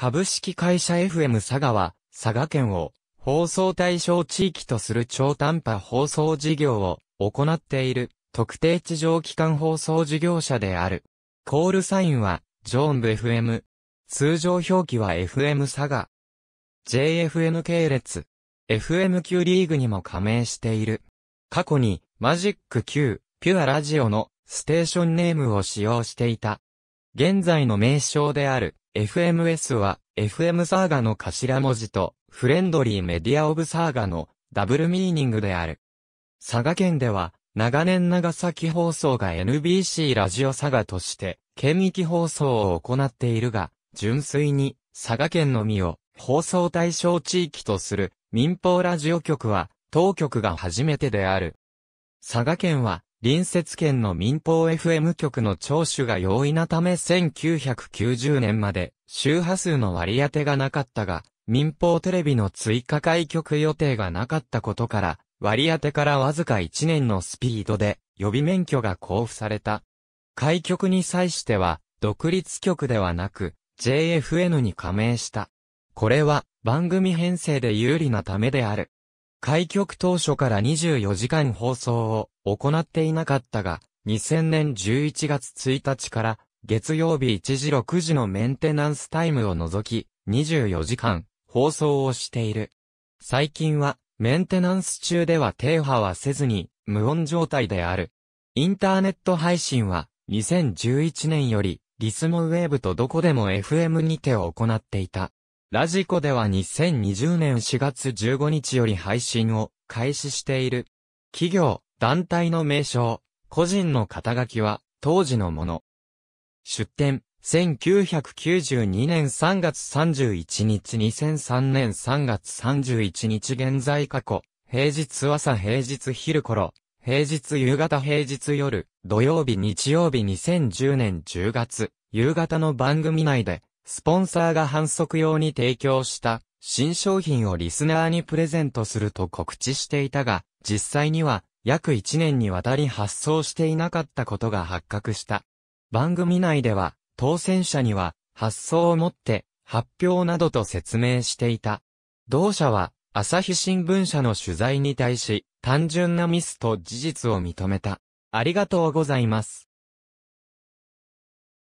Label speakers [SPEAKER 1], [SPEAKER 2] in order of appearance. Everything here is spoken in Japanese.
[SPEAKER 1] 株式会社 FM 佐賀は、佐賀県を放送対象地域とする超短波放送事業を行っている特定地上機関放送事業者である。コールサインは、ジョーンブ FM。通常表記は FM 佐賀。JFN 系列。FM 級リーグにも加盟している。過去に、マジック Q、ピュアラジオのステーションネームを使用していた。現在の名称である FMS は FM サーガの頭文字とフレンドリーメディアオブサーガのダブルミーニングである。佐賀県では長年長崎放送が NBC ラジオ佐賀として県域放送を行っているが、純粋に佐賀県のみを放送対象地域とする民放ラジオ局は当局が初めてである。佐賀県は隣接県の民放 FM 局の聴取が容易なため1990年まで周波数の割り当てがなかったが、民放テレビの追加開局予定がなかったことから、割り当てからわずか1年のスピードで予備免許が交付された。開局に際しては、独立局ではなく、JFN に加盟した。これは番組編成で有利なためである。開局当初から24時間放送を行っていなかったが、2000年11月1日から月曜日1時6時のメンテナンスタイムを除き、24時間放送をしている。最近はメンテナンス中では停波はせずに無音状態である。インターネット配信は2011年よりリスモウェーブとどこでも FM にて行っていた。ラジコでは2020年4月15日より配信を開始している。企業、団体の名称、個人の肩書きは、当時のもの。出展、1992年3月31日2003年3月31日現在過去、平日朝平日昼頃、平日夕方平日夜、土曜日日曜日2010年10月、夕方の番組内で、スポンサーが反則用に提供した新商品をリスナーにプレゼントすると告知していたが、実際には約1年にわたり発送していなかったことが発覚した。番組内では、当選者には、発送をもって、発表などと説明していた。同社は、朝日新聞社の取材に対し、単純なミスと事実を認めた。ありがとうございます。